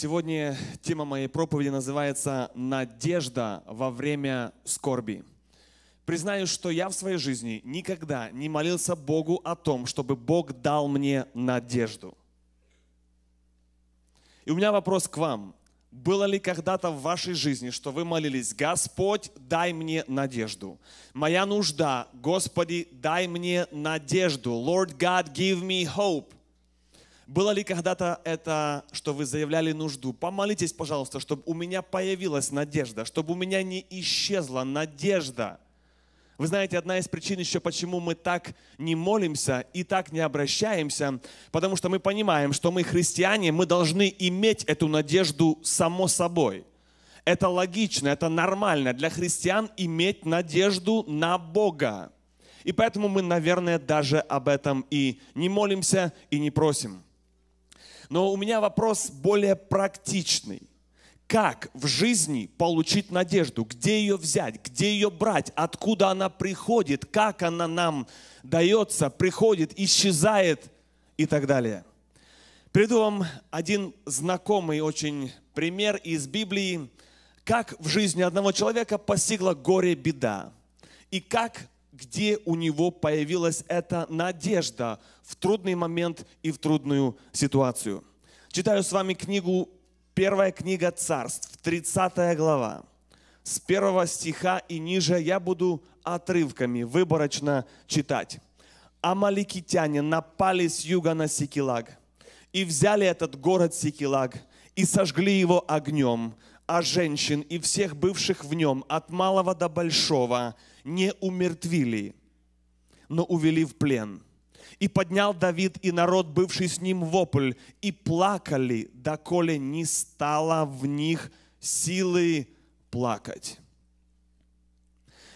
Сегодня тема моей проповеди называется «Надежда во время скорби». Признаю, что я в своей жизни никогда не молился Богу о том, чтобы Бог дал мне надежду. И у меня вопрос к вам. Было ли когда-то в вашей жизни, что вы молились, Господь, дай мне надежду. Моя нужда, Господи, дай мне надежду. Lord God, give me hope. Было ли когда-то это, что вы заявляли нужду? Помолитесь, пожалуйста, чтобы у меня появилась надежда, чтобы у меня не исчезла надежда. Вы знаете, одна из причин еще, почему мы так не молимся и так не обращаемся, потому что мы понимаем, что мы христиане, мы должны иметь эту надежду само собой. Это логично, это нормально для христиан иметь надежду на Бога. И поэтому мы, наверное, даже об этом и не молимся, и не просим. Но у меня вопрос более практичный. Как в жизни получить надежду? Где ее взять? Где ее брать? Откуда она приходит? Как она нам дается, приходит, исчезает и так далее? Приду вам один знакомый очень пример из Библии, как в жизни одного человека постигла горе-беда и как где у него появилась эта надежда в трудный момент и в трудную ситуацию. Читаю с вами книгу, первая книга царств, 30 глава. С первого стиха и ниже я буду отрывками выборочно читать. Амаликитяне напали с юга на Сикилаг и взяли этот город Сикилаг и сожгли его огнем – а женщин и всех бывших в нем, от малого до большого, не умертвили, но увели в плен. И поднял Давид и народ, бывший с ним, вопль, и плакали, доколе не стало в них силы плакать.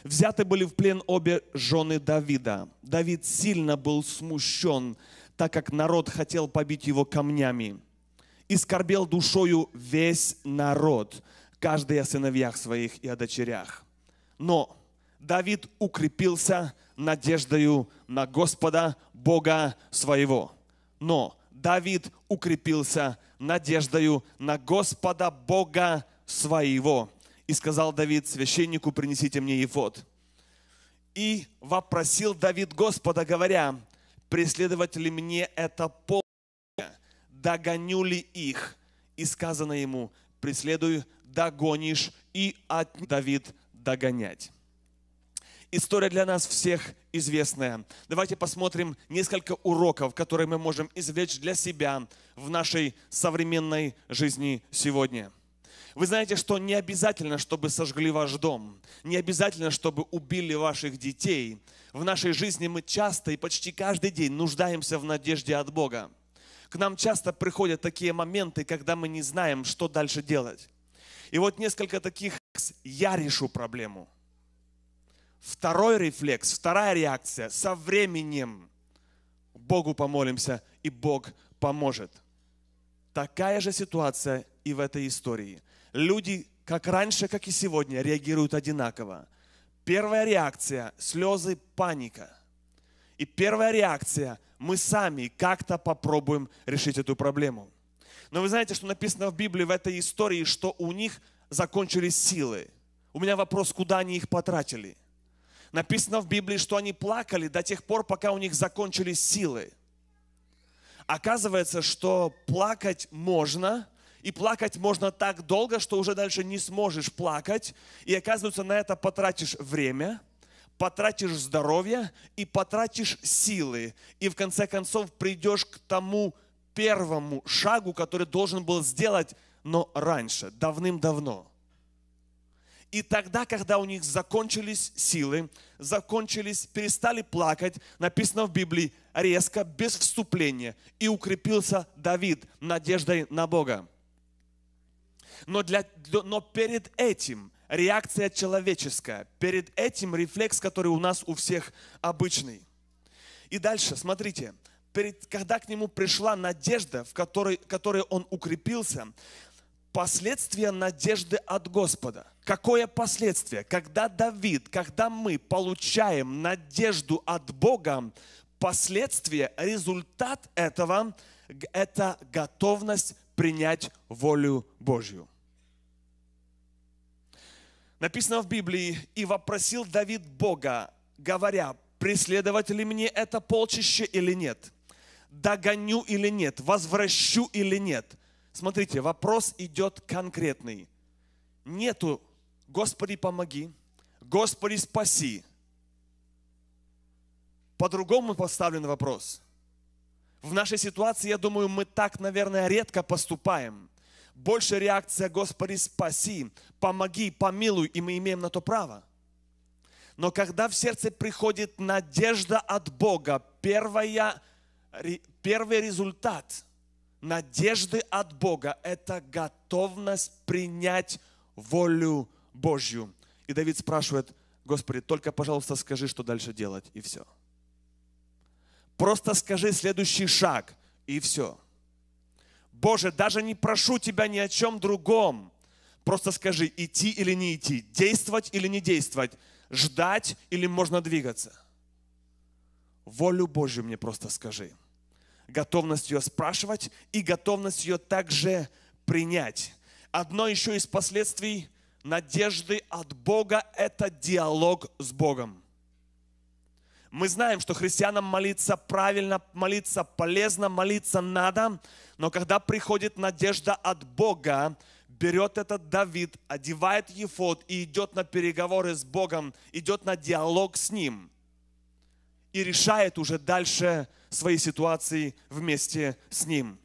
Взяты были в плен обе жены Давида. Давид сильно был смущен, так как народ хотел побить его камнями. И скорбел душою весь народ, каждый о сыновьях своих и о дочерях. Но Давид укрепился надеждою на Господа, Бога своего. Но Давид укрепился надеждою на Господа, Бога своего. И сказал Давид священнику, принесите мне ефот. И вопросил Давид Господа, говоря, преследовать ли мне это поле, догоню ли их? И сказано ему, преследуй догонишь, и от Давид догонять. История для нас всех известная. Давайте посмотрим несколько уроков, которые мы можем извлечь для себя в нашей современной жизни сегодня. Вы знаете, что не обязательно, чтобы сожгли ваш дом, не обязательно, чтобы убили ваших детей. В нашей жизни мы часто и почти каждый день нуждаемся в надежде от Бога. К нам часто приходят такие моменты, когда мы не знаем, что дальше делать. И вот несколько таких «я решу проблему». Второй рефлекс, вторая реакция. Со временем Богу помолимся, и Бог поможет. Такая же ситуация и в этой истории. Люди, как раньше, как и сегодня, реагируют одинаково. Первая реакция – слезы, паника. И первая реакция – мы сами как-то попробуем решить эту проблему. Но вы знаете, что написано в Библии в этой истории, что у них закончились силы. У меня вопрос, куда они их потратили? Написано в Библии, что они плакали до тех пор, пока у них закончились силы. Оказывается, что плакать можно, и плакать можно так долго, что уже дальше не сможешь плакать, и оказывается, на это потратишь время – потратишь здоровье и потратишь силы. И в конце концов придешь к тому первому шагу, который должен был сделать, но раньше, давным-давно. И тогда, когда у них закончились силы, закончились, перестали плакать, написано в Библии, резко, без вступления, и укрепился Давид надеждой на Бога. Но, для, но перед этим реакция человеческая, перед этим рефлекс, который у нас у всех обычный. И дальше, смотрите, перед, когда к нему пришла надежда, в которой, которой он укрепился, последствия надежды от Господа. Какое последствие? Когда Давид, когда мы получаем надежду от Бога, последствия, результат этого – это готовность принять волю Божью. Написано в Библии, «И вопросил Давид Бога, говоря, преследовать ли мне это полчище или нет?» догоню или нет, возвращу или нет. Смотрите, вопрос идет конкретный. Нету «Господи, помоги», «Господи, спаси». По-другому поставлен вопрос. В нашей ситуации, я думаю, мы так, наверное, редко поступаем. Больше реакция «Господи, спаси», «Помоги», «Помилуй», и мы имеем на то право. Но когда в сердце приходит надежда от Бога, первая первый результат надежды от Бога – это готовность принять волю Божью. И Давид спрашивает, Господи, только, пожалуйста, скажи, что дальше делать, и все. Просто скажи следующий шаг, и все. Боже, даже не прошу Тебя ни о чем другом. Просто скажи, идти или не идти, действовать или не действовать, ждать или можно двигаться. Волю Божью мне просто скажи готовность ее спрашивать и готовность ее также принять. Одно еще из последствий надежды от Бога – это диалог с Богом. Мы знаем, что христианам молиться правильно, молиться полезно, молиться надо, но когда приходит надежда от Бога, берет этот Давид, одевает Ефот и идет на переговоры с Богом, идет на диалог с Ним и решает уже дальше своей ситуации вместе с Ним.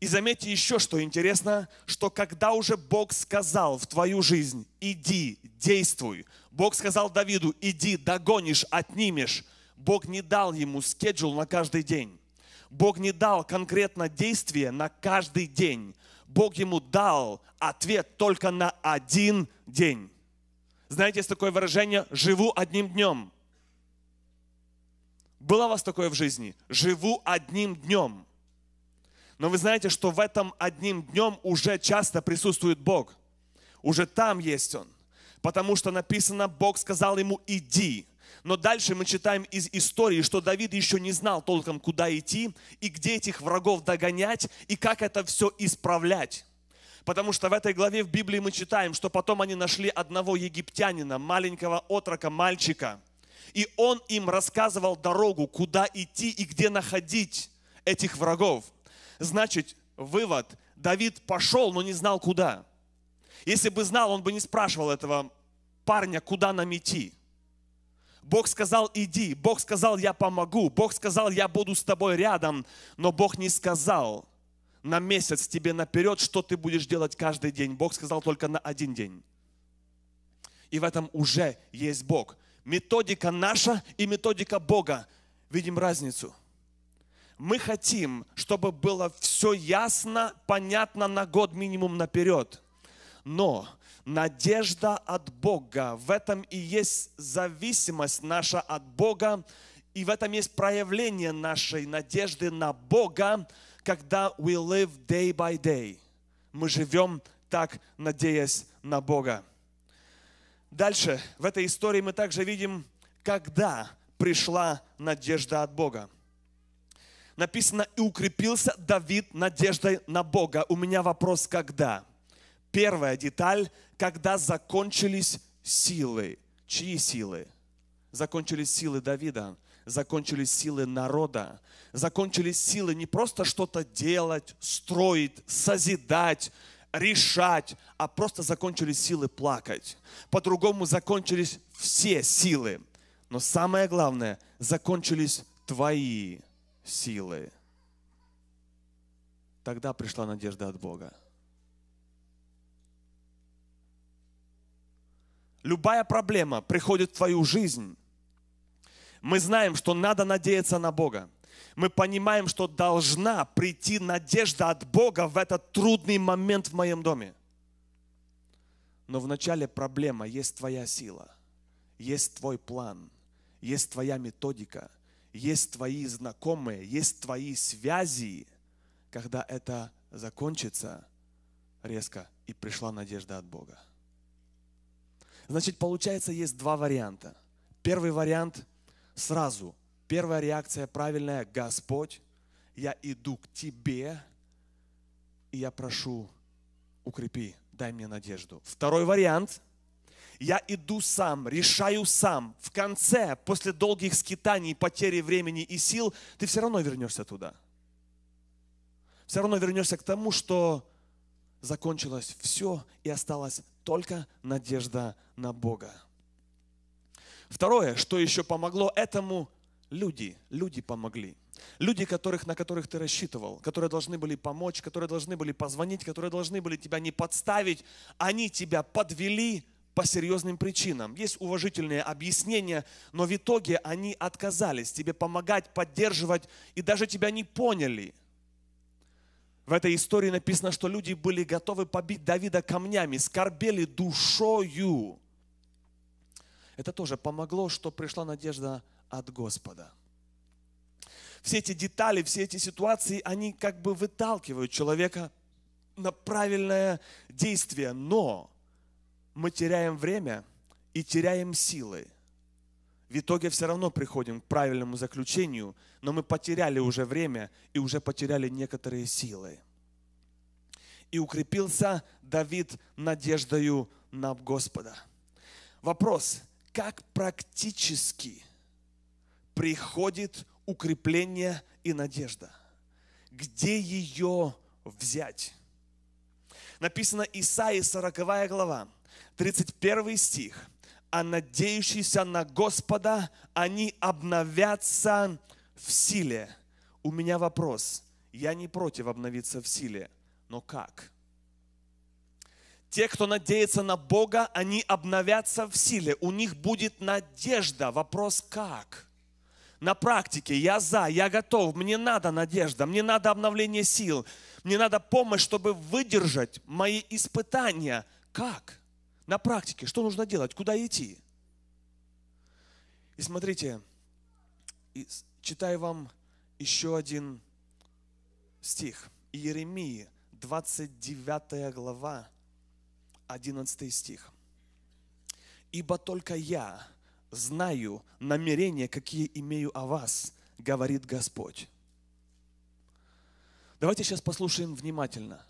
И заметьте еще, что интересно, что когда уже Бог сказал в твою жизнь, иди, действуй, Бог сказал Давиду, иди, догонишь, отнимешь, Бог не дал ему скеджул на каждый день. Бог не дал конкретно действие на каждый день. Бог ему дал ответ только на один день. Знаете, есть такое выражение «живу одним днем». Было у вас такое в жизни? Живу одним днем. Но вы знаете, что в этом одним днем уже часто присутствует Бог. Уже там есть Он. Потому что написано, Бог сказал ему, иди. Но дальше мы читаем из истории, что Давид еще не знал толком, куда идти, и где этих врагов догонять, и как это все исправлять. Потому что в этой главе в Библии мы читаем, что потом они нашли одного египтянина, маленького отрока, мальчика – и он им рассказывал дорогу, куда идти и где находить этих врагов. Значит, вывод, Давид пошел, но не знал куда. Если бы знал, он бы не спрашивал этого парня, куда нам идти. Бог сказал, иди. Бог сказал, я помогу. Бог сказал, я буду с тобой рядом. Но Бог не сказал на месяц тебе наперед, что ты будешь делать каждый день. Бог сказал только на один день. И в этом уже есть Бог методика наша и методика Бога, видим разницу. Мы хотим, чтобы было все ясно, понятно на год минимум наперед. Но надежда от Бога, в этом и есть зависимость наша от Бога, и в этом есть проявление нашей надежды на Бога, когда we live day by day. Мы живем так, надеясь на Бога. Дальше, в этой истории мы также видим, когда пришла надежда от Бога. Написано, и укрепился Давид надеждой на Бога. У меня вопрос, когда? Первая деталь, когда закончились силы. Чьи силы? Закончились силы Давида, закончились силы народа, закончились силы не просто что-то делать, строить, созидать, решать, а просто закончились силы плакать. По-другому закончились все силы. Но самое главное, закончились твои силы. Тогда пришла надежда от Бога. Любая проблема приходит в твою жизнь. Мы знаем, что надо надеяться на Бога мы понимаем, что должна прийти надежда от Бога в этот трудный момент в моем доме. Но вначале проблема, есть твоя сила, есть твой план, есть твоя методика, есть твои знакомые, есть твои связи. Когда это закончится резко, и пришла надежда от Бога. Значит, получается, есть два варианта. Первый вариант – сразу – Первая реакция правильная. Господь, я иду к Тебе, и я прошу, укрепи, дай мне надежду. Второй вариант. Я иду сам, решаю сам. В конце, после долгих скитаний, потери времени и сил, ты все равно вернешься туда. Все равно вернешься к тому, что закончилось все и осталась только надежда на Бога. Второе, что еще помогло этому, люди, люди помогли. Люди, которых, на которых ты рассчитывал, которые должны были помочь, которые должны были позвонить, которые должны были тебя не подставить, они тебя подвели по серьезным причинам. Есть уважительные объяснения, но в итоге они отказались тебе помогать, поддерживать и даже тебя не поняли. В этой истории написано, что люди были готовы побить Давида камнями, скорбели душою. Это тоже помогло, что пришла надежда от Господа. Все эти детали, все эти ситуации, они как бы выталкивают человека на правильное действие, но мы теряем время и теряем силы. В итоге все равно приходим к правильному заключению, но мы потеряли уже время и уже потеряли некоторые силы. И укрепился Давид надеждою на Господа. Вопрос, как практически приходит укрепление и надежда. Где ее взять? Написано Исаии 40 глава, 31 стих. «А надеющиеся на Господа, они обновятся в силе». У меня вопрос. Я не против обновиться в силе, но как? Те, кто надеется на Бога, они обновятся в силе. У них будет надежда. Вопрос как? на практике, я за, я готов, мне надо надежда, мне надо обновление сил, мне надо помощь, чтобы выдержать мои испытания. Как? На практике, что нужно делать, куда идти? И смотрите, читаю вам еще один стих. Иеремии, 29 глава, 11 стих. «Ибо только я, знаю намерения, какие имею о вас, говорит Господь. Давайте сейчас послушаем внимательно.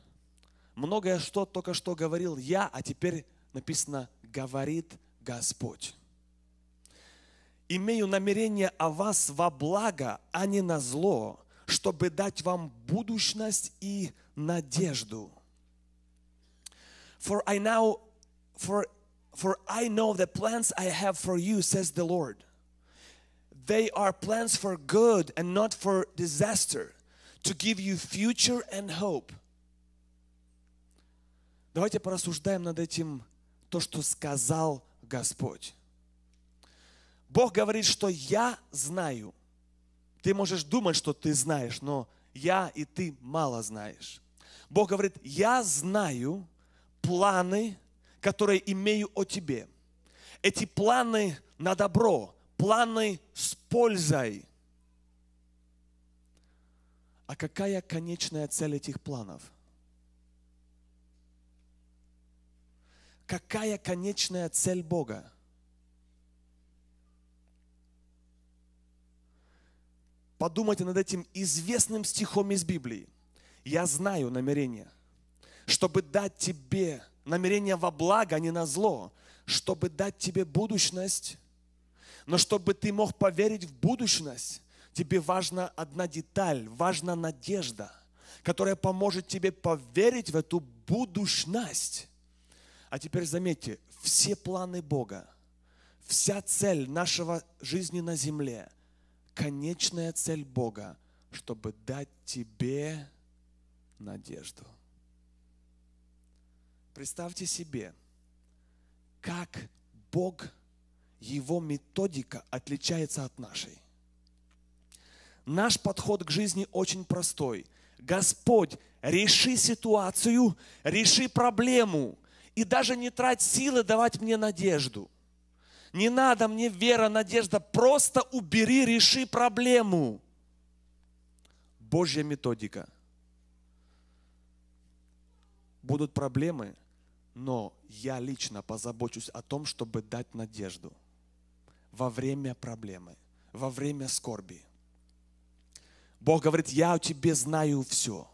Многое что только что говорил я, а теперь написано «говорит Господь». «Имею намерение о вас во благо, а не на зло, чтобы дать вам будущность и надежду. For I now, for For I know the plans I have for you, says the Lord. They are plans for good and not for disaster, to give you future and hope. Давайте порассуждаем над этим то, что сказал Господь. Бог говорит, что я знаю. Ты можешь думать, что ты знаешь, но я и ты мало знаешь. Бог говорит, я знаю планы, которые имею о тебе. Эти планы на добро, планы с пользой. А какая конечная цель этих планов? Какая конечная цель Бога? Подумайте над этим известным стихом из Библии. Я знаю намерение, чтобы дать тебе намерение во благо, а не на зло, чтобы дать тебе будущность. Но чтобы ты мог поверить в будущность, тебе важна одна деталь, важна надежда, которая поможет тебе поверить в эту будущность. А теперь заметьте, все планы Бога, вся цель нашего жизни на земле, конечная цель Бога, чтобы дать тебе надежду. Представьте себе, как Бог, Его методика отличается от нашей. Наш подход к жизни очень простой. Господь, реши ситуацию, реши проблему, и даже не трать силы давать мне надежду. Не надо мне вера, надежда, просто убери, реши проблему. Божья методика. Будут проблемы – но я лично позабочусь о том, чтобы дать надежду во время проблемы, во время скорби. Бог говорит, я о тебе знаю все.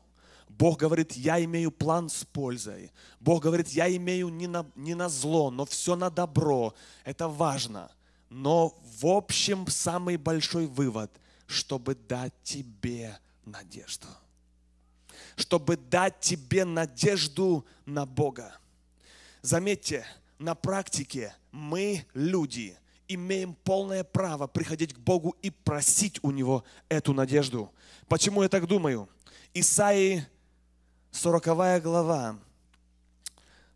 Бог говорит, я имею план с пользой. Бог говорит, я имею не на, не на зло, но все на добро. Это важно. Но в общем самый большой вывод, чтобы дать тебе надежду. Чтобы дать тебе надежду на Бога. Заметьте, на практике мы, люди, имеем полное право приходить к Богу и просить у Него эту надежду. Почему я так думаю? Исаии 40 глава,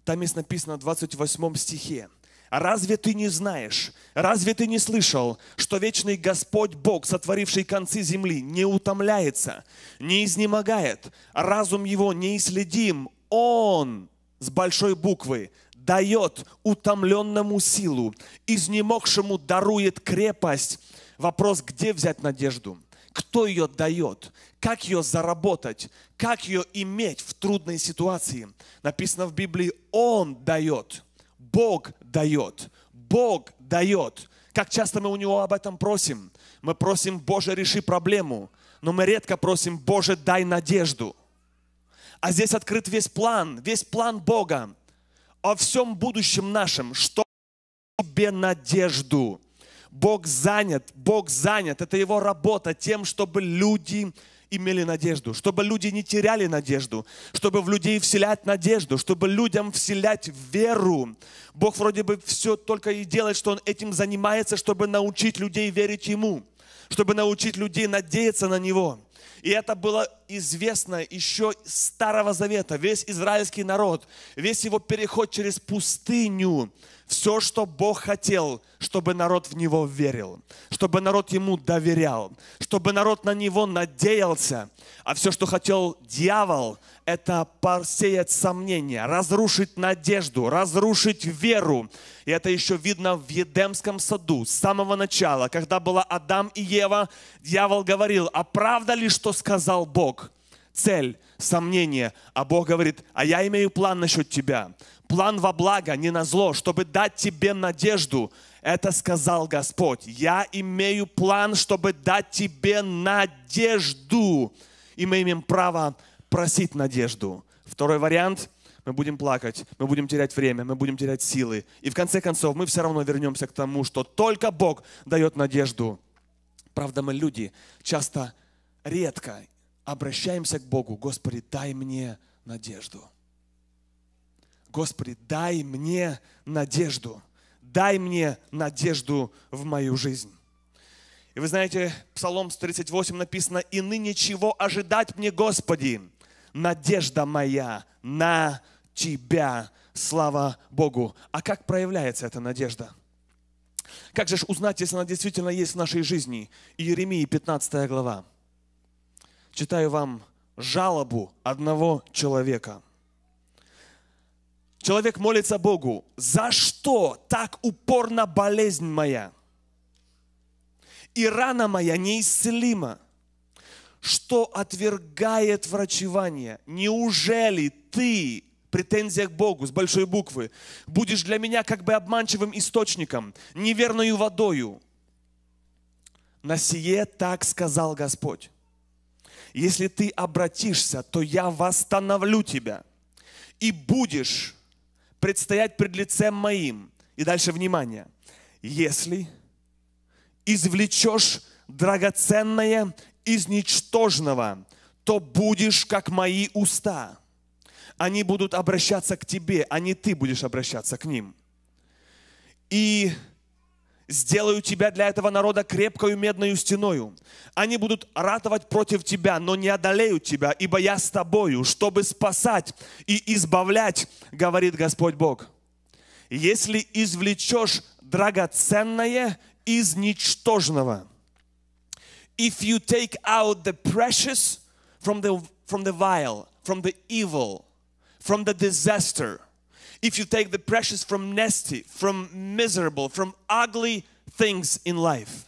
там есть написано в 28 стихе. Разве ты не знаешь, разве ты не слышал, что вечный Господь Бог, сотворивший концы земли, не утомляется, не изнемогает, разум его неисследим, Он с большой буквы дает утомленному силу, изнемогшему дарует крепость. Вопрос, где взять надежду? Кто ее дает? Как ее заработать? Как ее иметь в трудной ситуации? Написано в Библии, Он дает, Бог дает, Бог дает. Как часто мы у Него об этом просим? Мы просим, Боже, реши проблему, но мы редко просим, Боже, дай надежду – а здесь открыт весь план, весь план Бога о всем будущем нашем, что тебе надежду. Бог занят, Бог занят, это его работа тем, чтобы люди имели надежду, чтобы люди не теряли надежду, чтобы в людей вселять надежду, чтобы людям вселять веру. Бог вроде бы все только и делает, что Он этим занимается, чтобы научить людей верить Ему, чтобы научить людей надеяться на Него. И это было известно еще Старого Завета, весь израильский народ, весь его переход через пустыню, все, что Бог хотел, чтобы народ в Него верил, чтобы народ Ему доверял, чтобы народ на Него надеялся. А все, что хотел дьявол, это посеять сомнения, разрушить надежду, разрушить веру. И это еще видно в Едемском саду с самого начала, когда была Адам и Ева, дьявол говорил, а правда ли, что сказал Бог? цель, сомнение. А Бог говорит, а я имею план насчет тебя. План во благо, не на зло, чтобы дать тебе надежду. Это сказал Господь. Я имею план, чтобы дать тебе надежду. И мы имеем право просить надежду. Второй вариант – мы будем плакать, мы будем терять время, мы будем терять силы. И в конце концов мы все равно вернемся к тому, что только Бог дает надежду. Правда, мы люди часто редко обращаемся к Богу, Господи, дай мне надежду. Господи, дай мне надежду. Дай мне надежду в мою жизнь. И вы знаете, Псалом 138 написано, «И ныне чего ожидать мне, Господи? Надежда моя на Тебя, слава Богу». А как проявляется эта надежда? Как же узнать, если она действительно есть в нашей жизни? Иеремии 15 глава читаю вам жалобу одного человека. Человек молится Богу, за что так упорно болезнь моя? И рана моя неисцелима, что отвергает врачевание. Неужели ты, претензия к Богу с большой буквы, будешь для меня как бы обманчивым источником, неверною водою? На сие так сказал Господь если ты обратишься, то я восстановлю тебя и будешь предстоять пред лицем моим. И дальше внимание. Если извлечешь драгоценное из ничтожного, то будешь как мои уста. Они будут обращаться к тебе, а не ты будешь обращаться к ним. И сделаю тебя для этого народа крепкою медною стеною. Они будут ратовать против тебя, но не одолеют тебя, ибо я с тобою, чтобы спасать и избавлять, говорит Господь Бог. Если извлечешь драгоценное из ничтожного, if you take out the precious from the, from the vile, from the evil, from the disaster – if you take the precious from nasty, from miserable, from ugly things in life.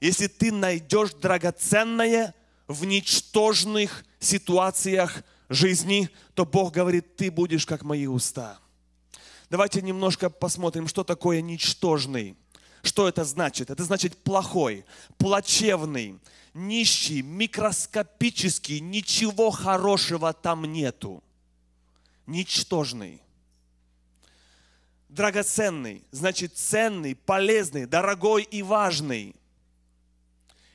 Если ты найдешь драгоценное в ничтожных ситуациях жизни, то Бог говорит, ты будешь как мои уста. Давайте немножко посмотрим, что такое ничтожный. Что это значит? Это значит плохой, плачевный, нищий, микроскопический, ничего хорошего там нету. Ничтожный драгоценный, значит ценный, полезный, дорогой и важный.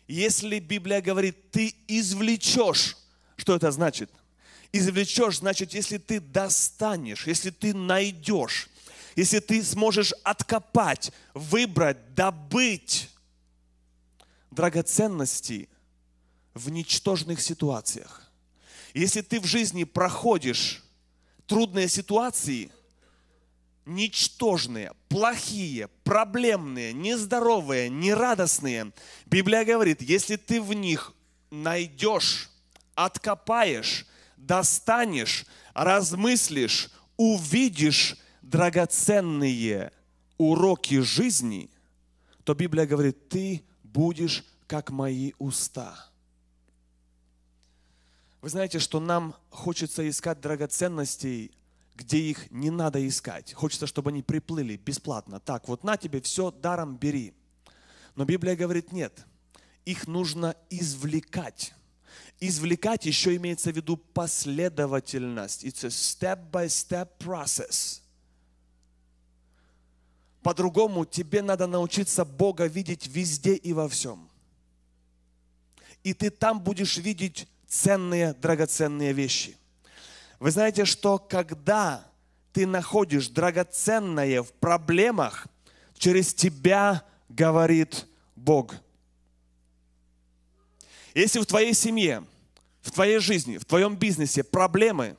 Если Библия говорит, ты извлечешь, что это значит? Извлечешь, значит, если ты достанешь, если ты найдешь, если ты сможешь откопать, выбрать, добыть драгоценности в ничтожных ситуациях. Если ты в жизни проходишь трудные ситуации – ничтожные, плохие, проблемные, нездоровые, нерадостные. Библия говорит, если ты в них найдешь, откопаешь, достанешь, размыслишь, увидишь драгоценные уроки жизни, то Библия говорит, ты будешь как мои уста. Вы знаете, что нам хочется искать драгоценностей где их не надо искать. Хочется, чтобы они приплыли бесплатно. Так, вот на тебе все, даром бери. Но Библия говорит, нет, их нужно извлекать. Извлекать еще имеется в виду последовательность. It's a step-by-step -step process. По-другому тебе надо научиться Бога видеть везде и во всем. И ты там будешь видеть ценные, драгоценные вещи – вы знаете, что когда ты находишь драгоценное в проблемах, через тебя говорит Бог. Если в твоей семье, в твоей жизни, в твоем бизнесе проблемы,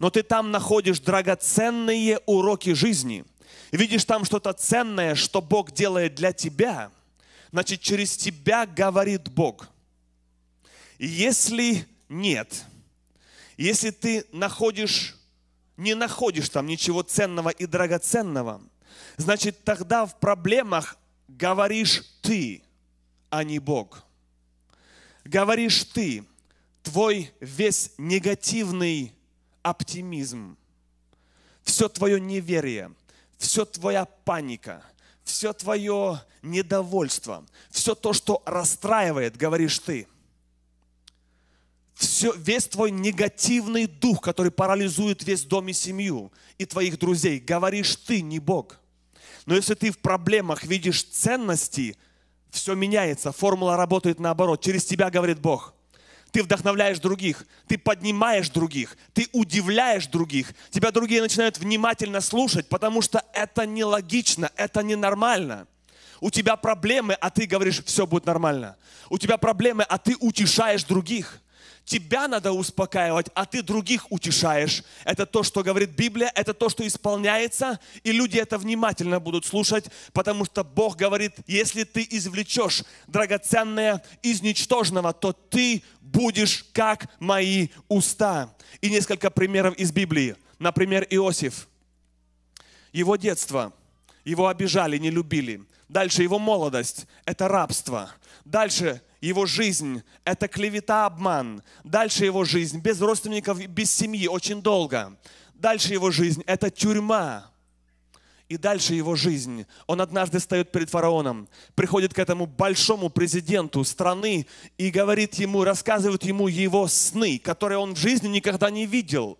но ты там находишь драгоценные уроки жизни, видишь там что-то ценное, что Бог делает для тебя, значит, через тебя говорит Бог. Если нет – если ты находишь, не находишь там ничего ценного и драгоценного, значит тогда в проблемах говоришь ты, а не Бог. Говоришь ты, твой весь негативный оптимизм, все твое неверие, все твоя паника, все твое недовольство, все то, что расстраивает, говоришь ты – все, весь твой негативный дух, который парализует весь дом и семью, и твоих друзей, говоришь ты, не Бог. Но если ты в проблемах видишь ценности, все меняется, формула работает наоборот. Через тебя говорит Бог. Ты вдохновляешь других, ты поднимаешь других, ты удивляешь других. Тебя другие начинают внимательно слушать, потому что это нелогично, это ненормально. У тебя проблемы, а ты говоришь, все будет нормально. У тебя проблемы, а ты утешаешь других – Тебя надо успокаивать, а ты других утешаешь. Это то, что говорит Библия, это то, что исполняется, и люди это внимательно будут слушать, потому что Бог говорит, если ты извлечешь драгоценное из ничтожного, то ты будешь как мои уста. И несколько примеров из Библии. Например, Иосиф. Его детство, его обижали, не любили. Дальше его молодость – это рабство. Дальше его жизнь – это клевета, обман. Дальше его жизнь – без родственников, без семьи, очень долго. Дальше его жизнь – это тюрьма. И дальше его жизнь. Он однажды встает перед фараоном, приходит к этому большому президенту страны и говорит ему, рассказывает ему его сны, которые он в жизни никогда не видел.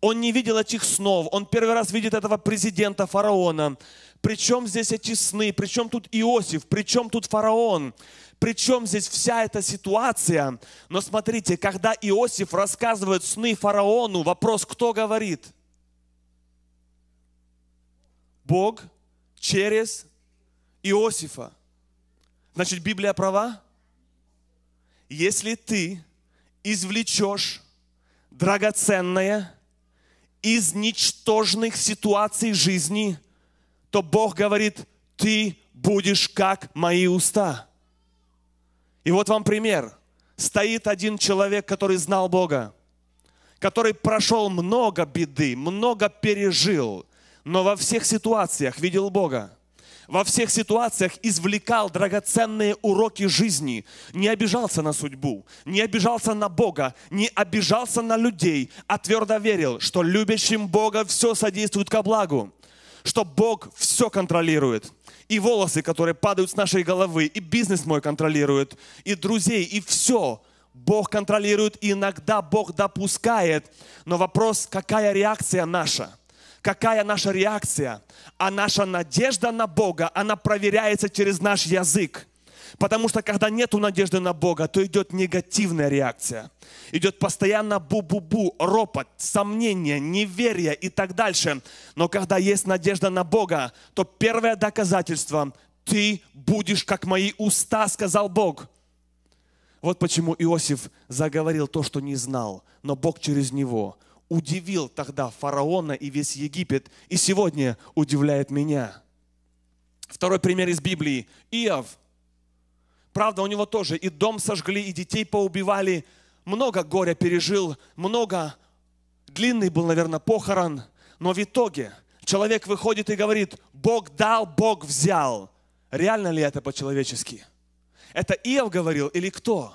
Он не видел этих снов. Он первый раз видит этого президента, фараона. Причем здесь эти сны? Причем тут Иосиф? Причем тут фараон? При чем здесь вся эта ситуация? Но смотрите, когда Иосиф рассказывает сны фараону, вопрос, кто говорит? Бог через Иосифа. Значит, Библия права? Если ты извлечешь драгоценное из ничтожных ситуаций жизни, то Бог говорит, ты будешь как мои уста. И вот вам пример. Стоит один человек, который знал Бога, который прошел много беды, много пережил, но во всех ситуациях видел Бога во всех ситуациях извлекал драгоценные уроки жизни, не обижался на судьбу, не обижался на Бога, не обижался на людей, а твердо верил, что любящим Бога все содействует ко благу, что Бог все контролирует – и волосы, которые падают с нашей головы, и бизнес мой контролирует, и друзей, и все. Бог контролирует, и иногда Бог допускает. Но вопрос, какая реакция наша? Какая наша реакция? А наша надежда на Бога, она проверяется через наш язык. Потому что когда нет надежды на Бога, то идет негативная реакция. Идет постоянно бу-бу-бу, ропот, сомнение, неверие и так дальше. Но когда есть надежда на Бога, то первое доказательство – ты будешь, как мои уста, сказал Бог. Вот почему Иосиф заговорил то, что не знал, но Бог через него удивил тогда фараона и весь Египет, и сегодня удивляет меня. Второй пример из Библии. Иов – Правда, у него тоже и дом сожгли, и детей поубивали. Много горя пережил, много длинный был, наверное, похорон. Но в итоге человек выходит и говорит, Бог дал, Бог взял. Реально ли это по-человечески? Это Иов говорил или кто?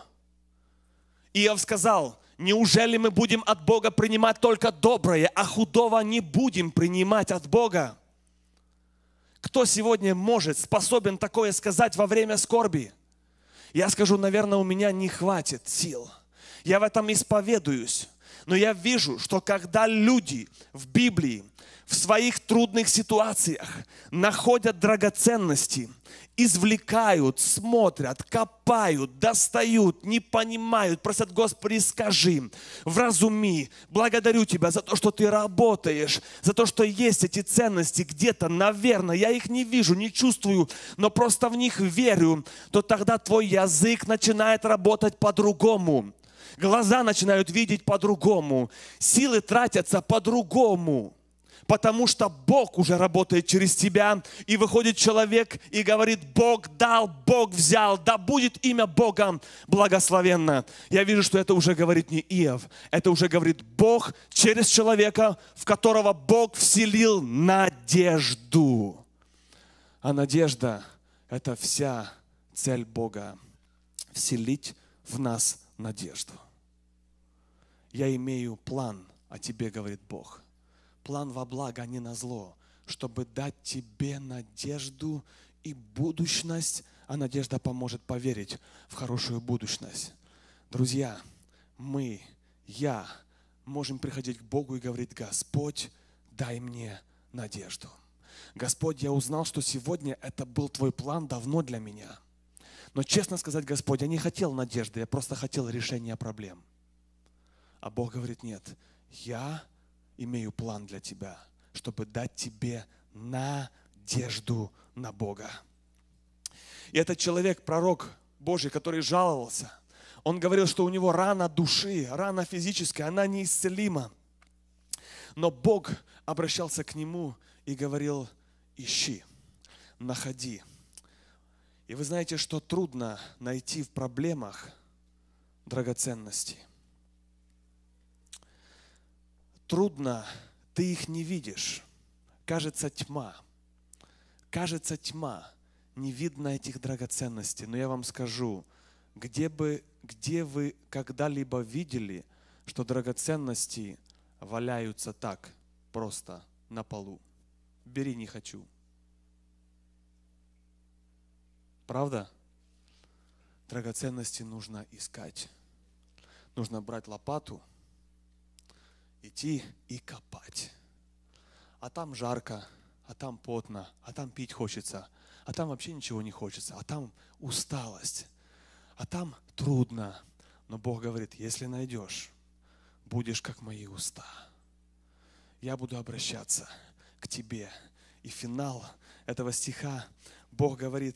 Иов сказал, неужели мы будем от Бога принимать только доброе, а худого не будем принимать от Бога? Кто сегодня может, способен такое сказать во время скорби? Я скажу, наверное, у меня не хватит сил. Я в этом исповедуюсь. Но я вижу, что когда люди в Библии в своих трудных ситуациях находят драгоценности, извлекают, смотрят, копают, достают, не понимают, просят, Господи, скажи, вразуми, благодарю Тебя за то, что Ты работаешь, за то, что есть эти ценности где-то, наверное, я их не вижу, не чувствую, но просто в них верю, то тогда твой язык начинает работать по-другому. Глаза начинают видеть по-другому, силы тратятся по-другому потому что Бог уже работает через тебя. И выходит человек и говорит, Бог дал, Бог взял, да будет имя Бога благословенно. Я вижу, что это уже говорит не Иов, это уже говорит Бог через человека, в которого Бог вселил надежду. А надежда – это вся цель Бога – вселить в нас надежду. Я имею план о тебе, говорит Бог – план во благо, а не на зло, чтобы дать тебе надежду и будущность, а надежда поможет поверить в хорошую будущность. Друзья, мы, я можем приходить к Богу и говорить, Господь, дай мне надежду. Господь, я узнал, что сегодня это был Твой план давно для меня. Но честно сказать, Господь, я не хотел надежды, я просто хотел решения проблем. А Бог говорит, нет, я имею план для тебя, чтобы дать тебе надежду на Бога. И этот человек, пророк Божий, который жаловался, он говорил, что у него рана души, рана физическая, она неисцелима. Но Бог обращался к нему и говорил, ищи, находи. И вы знаете, что трудно найти в проблемах драгоценности трудно, ты их не видишь. Кажется тьма. Кажется тьма. Не видно этих драгоценностей. Но я вам скажу, где бы, где вы когда-либо видели, что драгоценности валяются так, просто на полу. Бери, не хочу. Правда? Драгоценности нужно искать. Нужно брать лопату – идти и копать. А там жарко, а там потно, а там пить хочется, а там вообще ничего не хочется, а там усталость, а там трудно. Но Бог говорит, если найдешь, будешь как мои уста. Я буду обращаться к тебе. И финал этого стиха Бог говорит,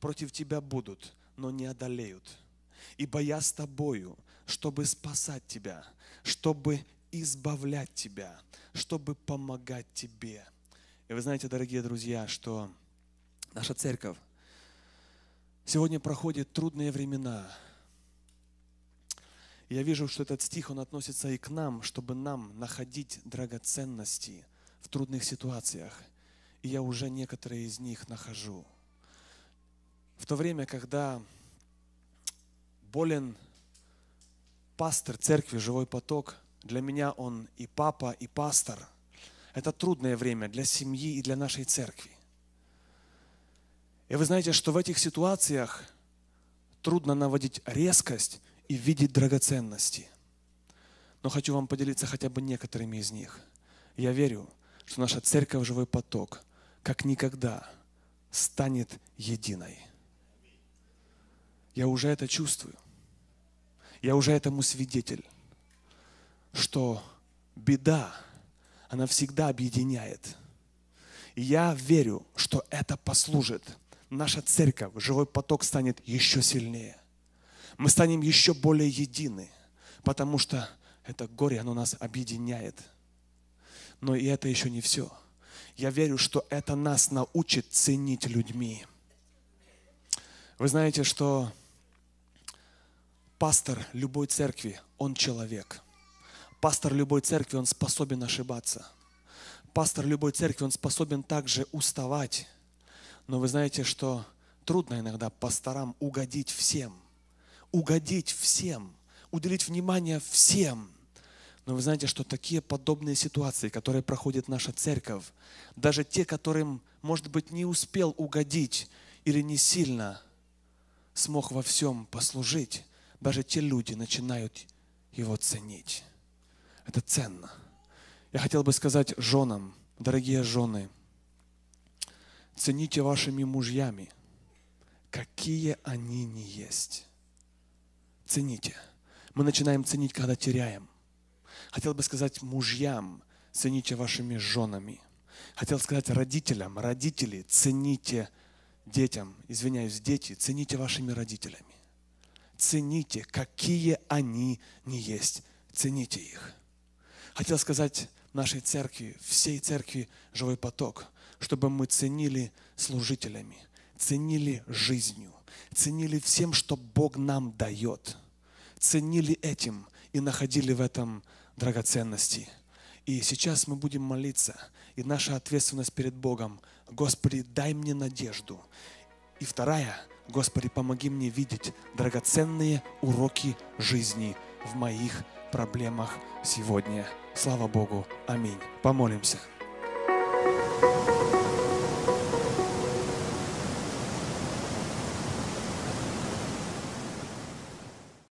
против тебя будут, но не одолеют. Ибо я с тобою, чтобы спасать тебя, чтобы избавлять тебя, чтобы помогать тебе. И вы знаете, дорогие друзья, что наша церковь сегодня проходит трудные времена. Я вижу, что этот стих, он относится и к нам, чтобы нам находить драгоценности в трудных ситуациях. И я уже некоторые из них нахожу. В то время, когда болен пастор церкви «Живой поток», для меня он и папа, и пастор. Это трудное время для семьи и для нашей церкви. И вы знаете, что в этих ситуациях трудно наводить резкость и видеть драгоценности. Но хочу вам поделиться хотя бы некоторыми из них. Я верю, что наша церковь «Живой поток» как никогда станет единой. Я уже это чувствую. Я уже этому свидетель что беда, она всегда объединяет. И я верю, что это послужит. Наша церковь, живой поток станет еще сильнее. Мы станем еще более едины, потому что это горе, оно нас объединяет. Но и это еще не все. Я верю, что это нас научит ценить людьми. Вы знаете, что пастор любой церкви, он человек – Пастор любой церкви, он способен ошибаться. Пастор любой церкви, он способен также уставать. Но вы знаете, что трудно иногда пасторам угодить всем. Угодить всем. Уделить внимание всем. Но вы знаете, что такие подобные ситуации, которые проходит наша церковь, даже те, которым, может быть, не успел угодить или не сильно смог во всем послужить, даже те люди начинают его ценить. Это ценно. Я хотел бы сказать женам, дорогие жены, цените вашими мужьями, какие они не есть. Цените. Мы начинаем ценить, когда теряем. Хотел бы сказать мужьям, цените вашими женами. Хотел сказать родителям, родители, цените детям, извиняюсь, дети, цените вашими родителями. Цените, какие они не есть. Цените их. Хотел сказать нашей церкви, всей церкви «Живой поток», чтобы мы ценили служителями, ценили жизнью, ценили всем, что Бог нам дает, ценили этим и находили в этом драгоценности. И сейчас мы будем молиться, и наша ответственность перед Богом – Господи, дай мне надежду. И вторая – Господи, помоги мне видеть драгоценные уроки жизни в моих проблемах сегодня. Слава Богу. Аминь. Помолимся.